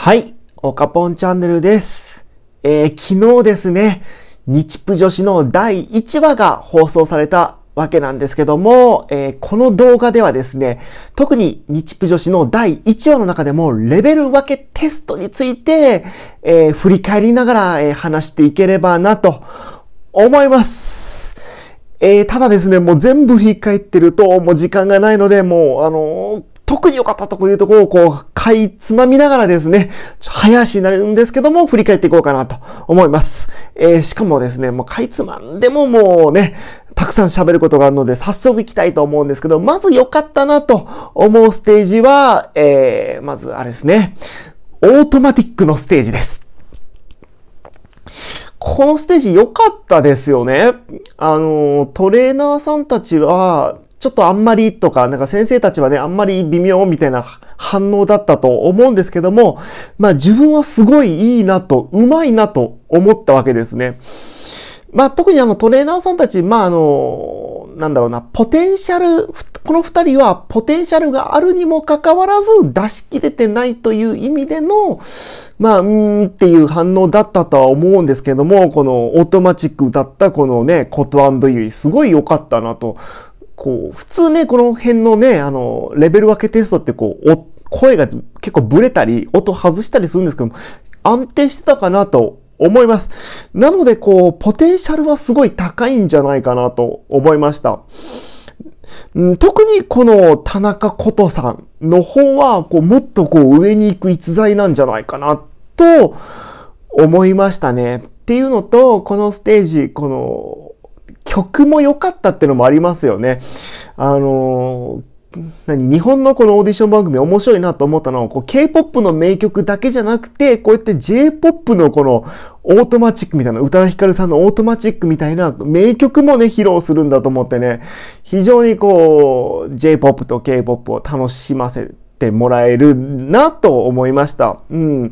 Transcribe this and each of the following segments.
はい、オカポンチャンネルです。えー、昨日ですね、日プ女子の第1話が放送されたわけなんですけども、えー、この動画ではですね、特に日プ女子の第1話の中でもレベル分けテストについて、えー、振り返りながら、えー、話していければなと思います。えー、ただですね、もう全部振り返ってると、もう時間がないので、もう、あの特に良かったというところをこう、かいつまみながらですね、早足になるんですけども、振り返っていこうかなと思います。えー、しかもですね、もうかいつまんでももうね、たくさん喋ることがあるので、早速行きたいと思うんですけど、まず良かったなと思うステージは、えー、まずあれですね、オートマティックのステージです。このステージ良かったですよね。あの、トレーナーさんたちは、ちょっとあんまりとか、なんか先生たちはね、あんまり微妙みたいな反応だったと思うんですけども、まあ自分はすごいいいなと、うまいなと思ったわけですね。まあ特にあのトレーナーさんたち、まああの、なんだろうな、ポテンシャル、この二人はポテンシャルがあるにもかかわらず出し切れてないという意味での、まあ、うーんっていう反応だったとは思うんですけども、このオートマチック歌ったこのね、コトユイ、すごい良かったなと。こう、普通ね、この辺のね、あの、レベル分けテストってこう、声が結構ブレたり、音外したりするんですけども、安定してたかなと思います。なので、こう、ポテンシャルはすごい高いんじゃないかなと思いました。ん、特にこの田中琴さんの方は、こう、もっとこう、上に行く逸材なんじゃないかなと思いましたね。っていうのと、このステージ、この、曲も良かったってのもありますよね。あの何日本のこのオーディション番組面白いなと思ったのは、こう K-POP の名曲だけじゃなくて、こうやって J-POP のこのオートマチックみたいな、宇多田ヒカルさんのオートマチックみたいな名曲もね、披露するんだと思ってね、非常にこう、J-POP と K-POP を楽しませて、ってもらえるなと思いました。うん。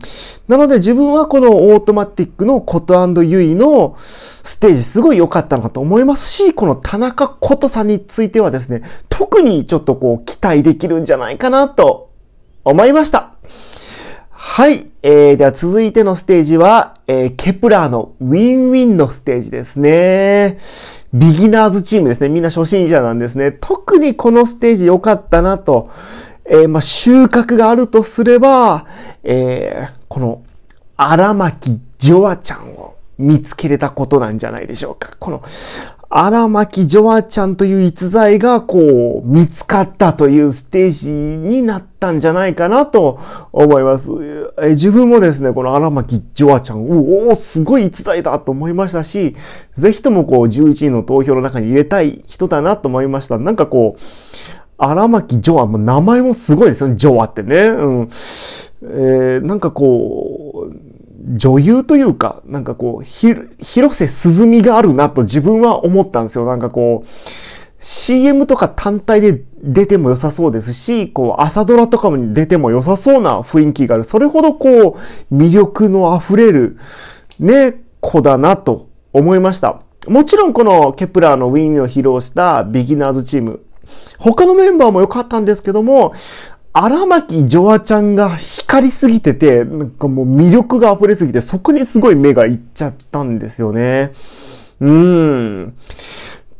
なので自分はこのオートマティックのコトユイのステージすごい良かったなと思いますし、この田中琴さんについてはですね、特にちょっとこう期待できるんじゃないかなと思いました。はい。えー、では続いてのステージは、えー、ケプラーのウィンウィンのステージですね。ビギナーズチームですね。みんな初心者なんですね。特にこのステージ良かったなと。えー、まあ、収穫があるとすれば、えー、この荒巻ジョアちゃんを見つけれたことなんじゃないでしょうか。この荒巻ジョアちゃんという逸材がこう見つかったというステージになったんじゃないかなと思います。え自分もですね、この荒巻ジョアちゃん、おお、すごい逸材だと思いましたし、ぜひともこう11位の投票の中に入れたい人だなと思いました。なんかこう、荒牧ジョア、もう名前もすごいですよね、ジョアってね。うん。えー、なんかこう、女優というか、なんかこう、広瀬すずみがあるなと自分は思ったんですよ。なんかこう、CM とか単体で出ても良さそうですし、こう、朝ドラとかに出ても良さそうな雰囲気がある。それほどこう、魅力の溢れる、ね、子だなと思いました。もちろんこのケプラーのウィウィンを披露したビギナーズチーム、他のメンバーも良かったんですけども、荒牧ジョアちゃんが光りすぎてて、なんかもう魅力が溢れすぎて、そこにすごい目がいっちゃったんですよね。うーん。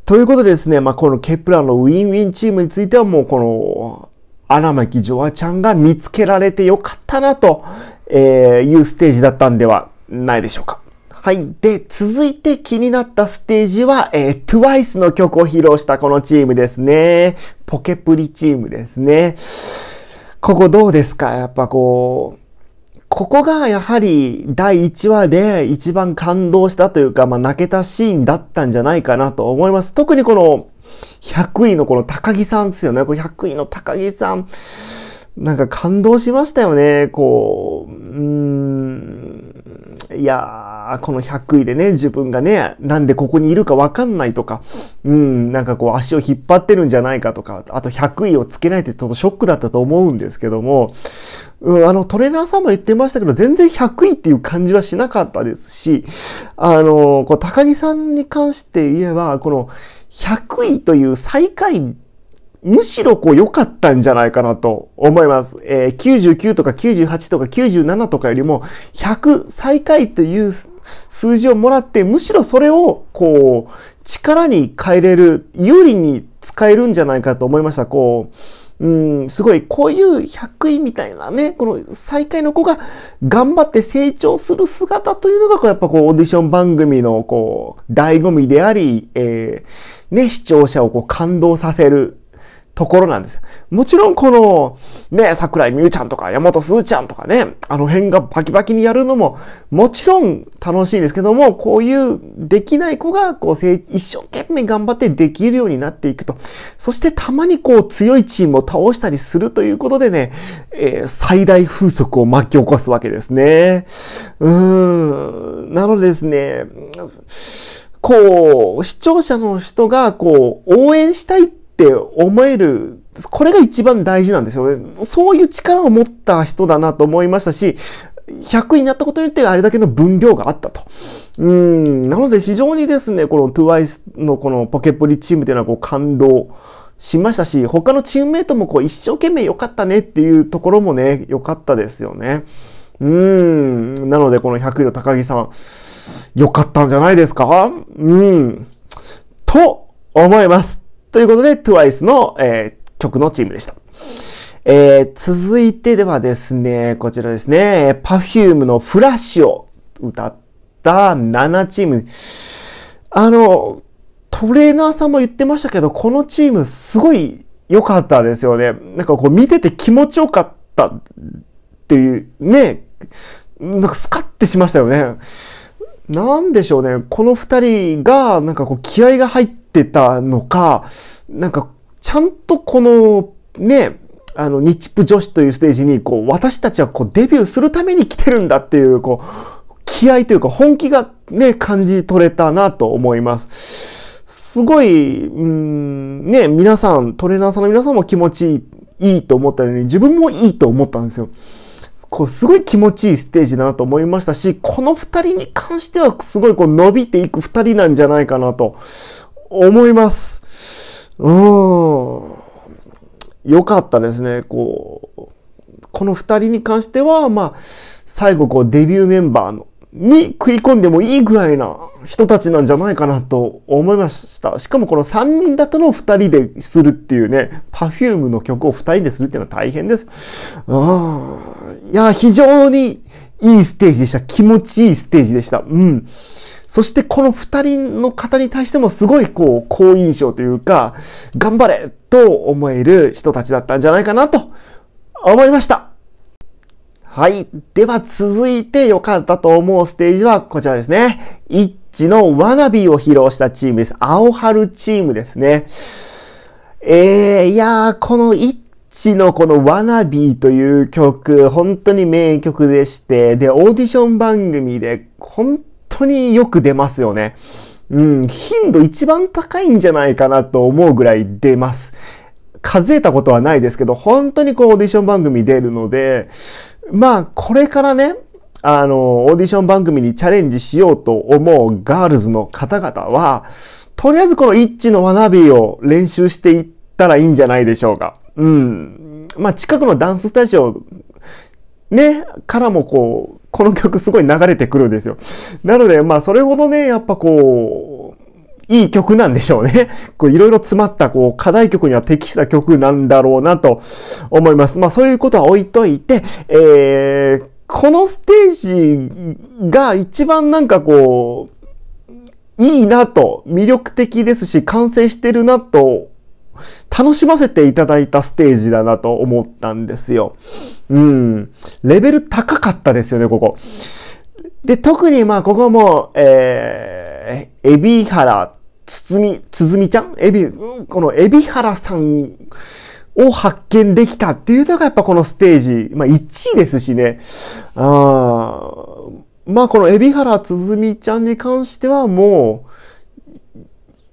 ということでですね、まあ、このケプラのウィンウィンチームについてはもうこの、荒牧ジョアちゃんが見つけられて良かったなというステージだったんではないでしょうか。はい。で、続いて気になったステージは、えー、TWICE の曲を披露したこのチームですね。ポケプリチームですね。ここどうですかやっぱこう、ここがやはり第1話で一番感動したというか、まあ、泣けたシーンだったんじゃないかなと思います。特にこの100位のこの高木さんですよね。これ100位の高木さん。なんか感動しましたよね。こう、うーん、いやこの100位でね、自分がね、なんでここにいるかわかんないとか、うん、なんかこう足を引っ張ってるんじゃないかとか、あと100位をつけないってちょっとショックだったと思うんですけども、うん、あの、トレーナーさんも言ってましたけど、全然100位っていう感じはしなかったですし、あの、こう、高木さんに関して言えば、この100位という最下位むしろこう良かったんじゃないかなと思います。えー、99とか98とか97とかよりも100最下位という数字をもらって、むしろそれを、こう、力に変えれる、有利に使えるんじゃないかと思いました。こう、うん、すごい、こういう100位みたいなね、この最下位の子が頑張って成長する姿というのが、こう、やっぱこう、オーディション番組の、こう、醍醐味であり、えー、ね、視聴者をこう、感動させる、ところなんですよ。もちろんこの、ね、桜井美羽ちゃんとか、山本すーちゃんとかね、あの辺がバキバキにやるのも、もちろん楽しいんですけども、こういうできない子が、こう、一生懸命頑張ってできるようになっていくと。そしてたまにこう、強いチームを倒したりするということでね、えー、最大風速を巻き起こすわけですね。うーん。なのでですね、こう、視聴者の人が、こう、応援したいってって思える、これが一番大事なんですよね。そういう力を持った人だなと思いましたし、100になったことによってあれだけの分量があったと。うん。なので非常にですね、この TWICE のこのポケポリチームというのはこう感動しましたし、他のチームメイトもこう一生懸命良かったねっていうところもね、良かったですよね。うん。なのでこの100位の高木さん、良かったんじゃないですかうん。と思います。ということで、TWICE の、えー、曲のチームでした。えー、続いてではですね、こちらですね、Perfume のフラッシュを歌った7チーム。あの、トレーナーさんも言ってましたけど、このチームすごい良かったですよね。なんかこう見てて気持ちよかったっていうね、なんかスカッてしましたよね。なんでしょうね。この二人がなんかこう気合が入ってってたのか、なんか、ちゃんとこの、ね、あの、日プ女子というステージに、こう、私たちはこう、デビューするために来てるんだっていう、こう、気合というか、本気がね、感じ取れたなと思います。すごい、うん、ね、皆さん、トレーナーさんの皆さんも気持ちいいと思ったのに、自分もいいと思ったんですよ。こう、すごい気持ちいいステージだなと思いましたし、この二人に関しては、すごいこう、伸びていく二人なんじゃないかなと思います。うん。よかったですね。こう、この2人に関しては、まあ、最後、こう、デビューメンバーの、に食い込んでもいいぐらいな人たちなんじゃないかなと思いました。しかもこの3人だったのを2人でするっていうね、Perfume の曲を2人でするっていうのは大変です。うん。いや、非常にいいステージでした。気持ちいいステージでした。うん。そしてこの2人の方に対してもすごいこう、好印象というか、頑張れと思える人たちだったんじゃないかなと思いました。はい。では続いて良かったと思うステージはこちらですね。イッチのワナビーを披露したチームです。青春チームですね。えー、いやー、このイッチのこのワナビーという曲、本当に名曲でして、で、オーディション番組で、本当によく出ますよね。うん、頻度一番高いんじゃないかなと思うぐらい出ます。数えたことはないですけど、本当にこうオーディション番組出るので、まあこれからね、あの、オーディション番組にチャレンジしようと思うガールズの方々は、とりあえずこの一致の学びを練習していったらいいんじゃないでしょうか。うん。まあ近くのダンススタジオね、からもこう、この曲すごい流れてくるんですよ。なので、まあ、それほどね、やっぱこう、いい曲なんでしょうね。こういろいろ詰まったこう課題曲には適した曲なんだろうなと思います。まあそういうことは置いといて、えー、このステージが一番なんかこう、いいなと、魅力的ですし、完成してるなと楽しませていただいたステージだなと思ったんですよ。うん。レベル高かったですよね、ここ。で、特にまあ、ここも、えー、エビ原、つつみ、つづみちゃんエビ、このエビ原さんを発見できたっていうのがやっぱこのステージ、まあ1位ですしね。あまあこの海老原つづみちゃんに関してはもう、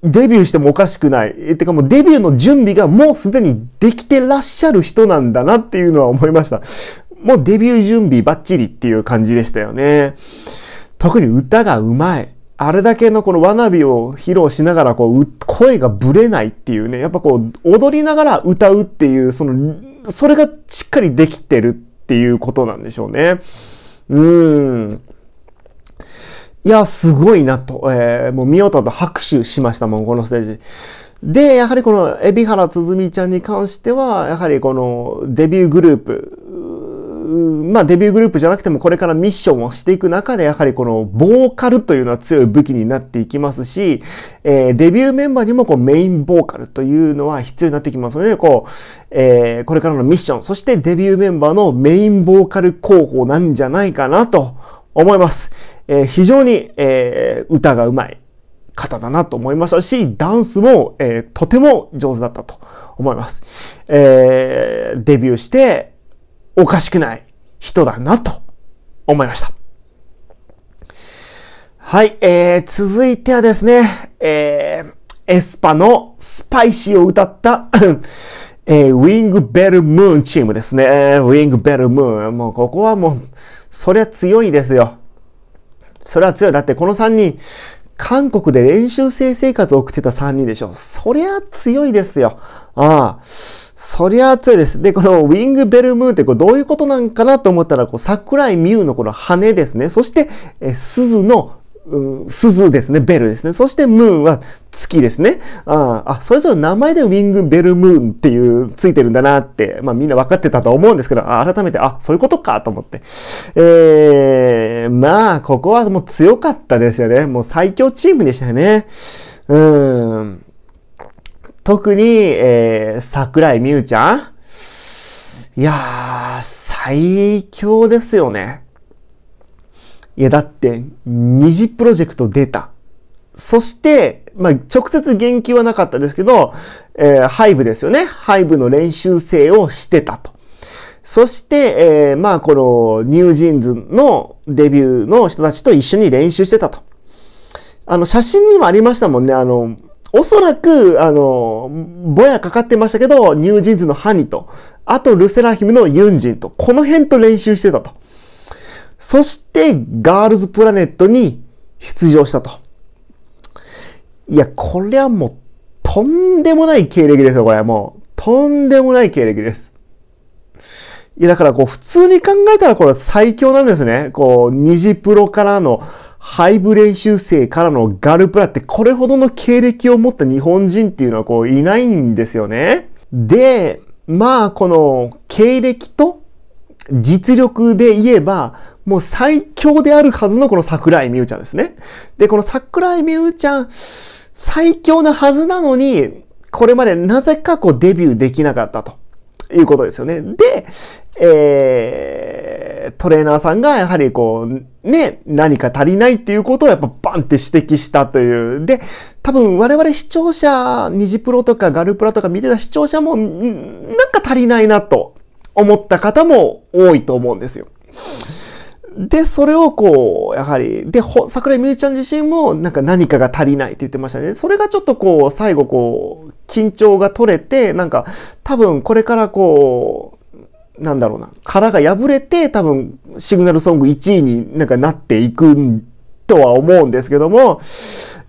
デビューしてもおかしくない。え、てかもうデビューの準備がもうすでにできてらっしゃる人なんだなっていうのは思いました。もうデビュー準備バッチリっていう感じでしたよね。特に歌がうまい。あれだけのこのわなびを披露しながらこう声がぶれないっていうね、やっぱこう踊りながら歌うっていう、その、それがしっかりできてるっていうことなんでしょうね。うーん。いや、すごいなと、えー、もう見事と拍手しましたもん、このステージ。で、やはりこの、海老原つづみちゃんに関しては、やはりこの、デビューグループ、まあ、デビューグループじゃなくても、これからミッションをしていく中で、やはりこの、ボーカルというのは強い武器になっていきますし、えー、デビューメンバーにも、こう、メインボーカルというのは必要になってきますので、こう、えー、これからのミッション、そしてデビューメンバーのメインボーカル候補なんじゃないかなと、思います。えー、非常に、えー、歌がうまい方だなと思いましたし、ダンスも、えー、とても上手だったと思います。えデビューしておかしくない人だなと思いました。はい、えー、続いてはですね、えエスパのスパイシーを歌った えー、ウィングベルムーンチームですね。ウィングベルムーン。もうここはもう、そりゃ強いですよ。それは強い。だってこの3人、韓国で練習生生活を送ってた3人でしょ。そりゃ強いですよ。ああ。そりゃ強いです。で、このウィングベルムーってこどういうことなんかなと思ったら、こう桜井美優のこの羽ですね。そして、え鈴のうん、鈴ですね、ベルですね。そしてムーンは月ですね。ああ、それぞれ名前でウィングベルムーンっていうついてるんだなって、まあみんな分かってたと思うんですけど、改めて、あ、そういうことかと思って。えー、まあ、ここはもう強かったですよね。もう最強チームでしたよね。うん。特に、えー、桜井美羽ちゃん。いやー、最強ですよね。いや、だって、二次プロジェクト出た。そして、まあ、直接言及はなかったですけど、えー、ハイブですよね。ハイブの練習生をしてたと。そして、えー、まあ、この、ニュージーンズのデビューの人たちと一緒に練習してたと。あの、写真にもありましたもんね。あの、おそらく、あの、ぼやかかってましたけど、ニュージーンズのハニと、あとルセラヒムのユンジンと、この辺と練習してたと。そしてガールズプラネットに出場したと。いや、これはもうとんでもない経歴ですよ、これはもう。とんでもない経歴です。いや、だからこう、普通に考えたらこれ最強なんですね。こう、二次プロからのハイブ練習生からのガルプラってこれほどの経歴を持った日本人っていうのはこういないんですよね。で、まあこの経歴と実力で言えば、もう最強であるはずのこの桜井美羽ちゃんですね。で、この桜井美羽ちゃん、最強なはずなのに、これまでなぜかこうデビューできなかったということですよね。で、えー、トレーナーさんがやはりこう、ね、何か足りないっていうことをやっぱバンって指摘したという。で、多分我々視聴者、ニジプロとかガルプラとか見てた視聴者も、なんか足りないなと思った方も多いと思うんですよ。で、それをこう、やはり、で、桜井美ゆちゃん自身も、なんか何かが足りないって言ってましたね。それがちょっとこう、最後こう、緊張が取れて、なんか、多分これからこう、なんだろうな、殻が破れて、多分、シグナルソング1位になんかなっていくんとは思うんですけども、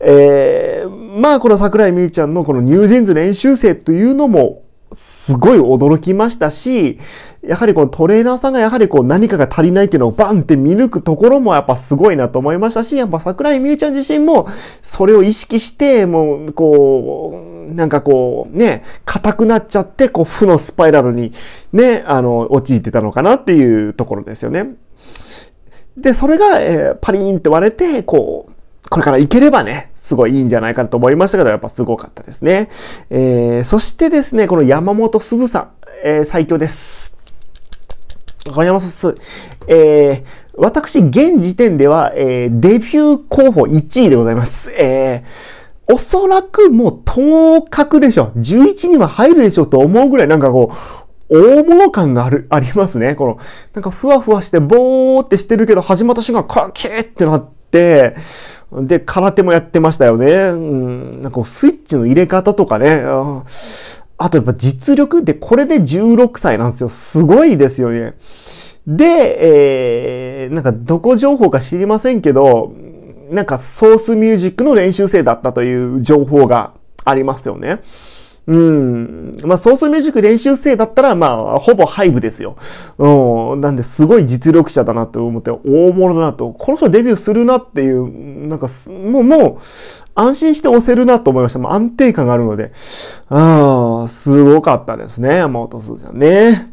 えー、まあこの桜井美ゆちゃんのこのニュージーンズ練習生というのもすごい驚きましたし、やはりこのトレーナーさんがやはりこう何かが足りないっていうのをバンって見抜くところもやっぱすごいなと思いましたし、やっぱ桜井美優ちゃん自身もそれを意識して、もうこう、なんかこうね、硬くなっちゃって、こう負のスパイラルにね、あの、陥ってたのかなっていうところですよね。で、それが、えー、パリーンって割れて、こう、これからいければね、すごいいいんじゃないかなと思いましたけど、やっぱすごかったですね。えー、そしてですね、この山本すずさん、えー、最強です。山本す、えー、私、現時点では、えー、デビュー候補1位でございます。えー、おそらくもう当確でしょ。11には入るでしょと思うぐらいなんかこう、大物感がある、ありますね。この、なんかふわふわしてぼーってしてるけど、始まった瞬間、カキーってなっ、で、空手もやってましたよね。うん、なんかスイッチの入れ方とかね。あとやっぱ実力で、これで16歳なんですよ。すごいですよね。で、えー、なんかどこ情報か知りませんけど、なんかソースミュージックの練習生だったという情報がありますよね。うん。まあ、ソースミュージック練習生だったら、まあ、ほぼハイブですよ。うん。なんで、すごい実力者だなって思って、大物だなと。この人デビューするなっていう、なんか、もう、もう、安心して押せるなと思いました。もう安定感があるので。ああ、すごかったですね。山本すずさんね。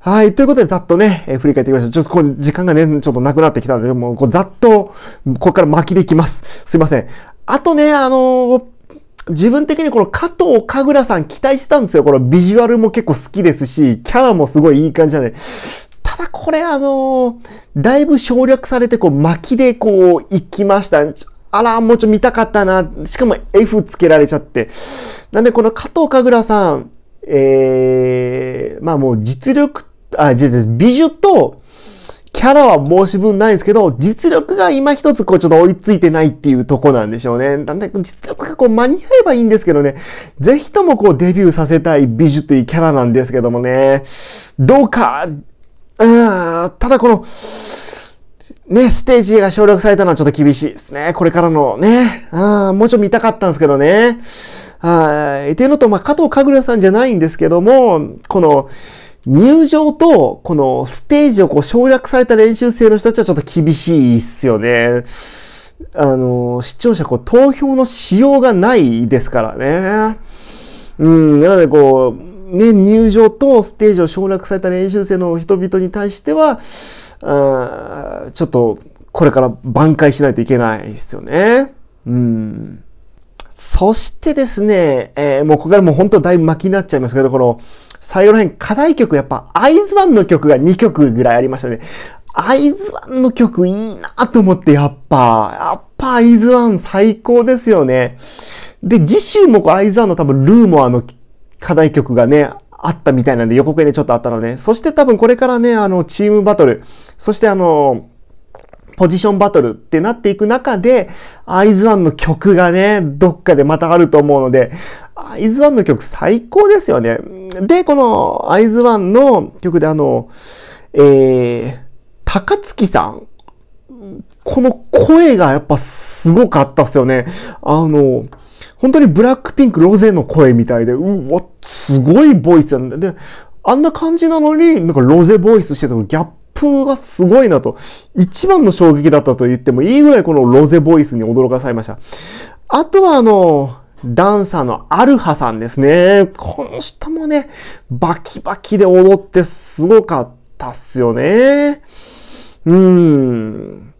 はい。ということで、ざっとね、えー、振り返ってきました。ちょっとこれ、時間がね、ちょっとなくなってきたので、もう、こうざっと、ここから巻きでいきます。すいません。あとね、あのー自分的にこの加藤神楽さん期待してたんですよ。このビジュアルも結構好きですし、キャラもすごいいい感じなんで。ただこれあのー、だいぶ省略されて、こう巻きでこう行きました。あら、もうちょ見たかったな。しかも F つけられちゃって。なんでこの加藤神楽さん、えー、まあもう実力、あ、じゃビジュと、キャラは申し分ないんですけど、実力が今一つこうちょっと追いついてないっていうとこなんでしょうね。だんだん実力がこう間に合えばいいんですけどね、ぜひともこうデビューさせたい美女というキャラなんですけどもね、どうか、うん、ただこの、ね、ステージが省略されたのはちょっと厳しいですね。これからのね、あもうちょい見たかったんですけどね。はい。っていうのと、まあ、加藤かぐらさんじゃないんですけども、この、入場と、このステージをこう省略された練習生の人たちはちょっと厳しいっすよね。あの、視聴者、こう、投票のしようがないですからね。うん、なのでこう、ね、入場とステージを省略された練習生の人々に対しては、あちょっと、これから挽回しないといけないですよね。うん。そしてですね、えー、もうここからもう本当だいぶ巻きになっちゃいますけど、この、最後の辺、課題曲、やっぱ、アイズワンの曲が2曲ぐらいありましたね。アイズワンの曲いいなと思って、やっぱ、やっぱアイズワン最高ですよね。で、次週もアイズワンの多分、ルーモアの課題曲がね、あったみたいなんで、予告編でちょっとあったのね。そして多分これからね、あの、チームバトル、そしてあの、ポジションバトルってなっていく中で、アイズワンの曲がね、どっかでまたあると思うので、アイズワンの曲最高ですよね。で、このアイズワンの曲であの、えー、高月さん。この声がやっぱすごかったっすよね。あの、本当にブラックピンクロゼの声みたいで、うわ、すごいボイスなんだ。で、あんな感じなのに、なんかロゼボイスしてたのギャップがすごいなと。一番の衝撃だったと言ってもいいぐらいこのロゼボイスに驚かされました。あとはあの、ダンサーのアルハさんですね。この人もね、バキバキで踊ってすごかったっすよね。うん。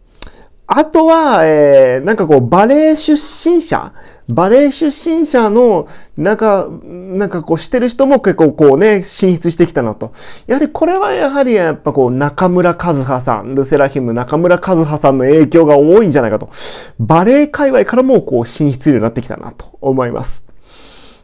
あとは、えー、なんかこう、バレエ出身者バレエ出身者の、なんか、なんかこうしてる人も結構こうね、進出してきたなと。やはりこれはやはりやっぱこう中村和葉さん、ルセラヒム中村和葉さんの影響が多いんじゃないかと。バレエ界隈からもこう進出うになってきたなと思います。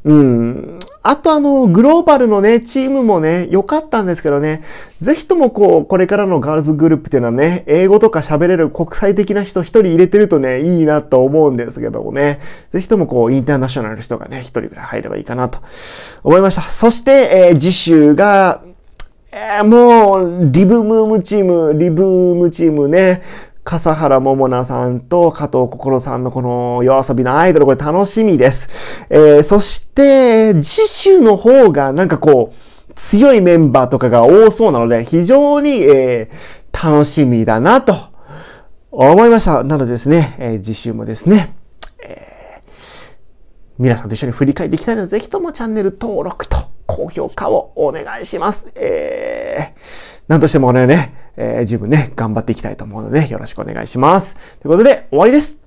うん。あとあの、グローバルのね、チームもね、良かったんですけどね、ぜひともこう、これからのガールズグループっていうのはね、英語とか喋れる国際的な人一人入れてるとね、いいなと思うんですけどもね、ぜひともこう、インターナショナルの人がね、一人ぐらい入ればいいかなと思いました。そして、えー、次週が、えー、もう、リブムームチーム、リブームチームね、笠原桃奈さんと加藤心さんのこの夜遊びのアイドル、これ楽しみです。えー、そして、次週の方がなんかこう、強いメンバーとかが多そうなので、非常に、えー、楽しみだなと思いました。なのでですね、えー、次週もですね、えー、皆さんと一緒に振り返っていきたいので、ぜひともチャンネル登録と高評価をお願いします。えー、なんとしてもね、えー、分ね、頑張っていきたいと思うので、よろしくお願いします。ということで、終わりです。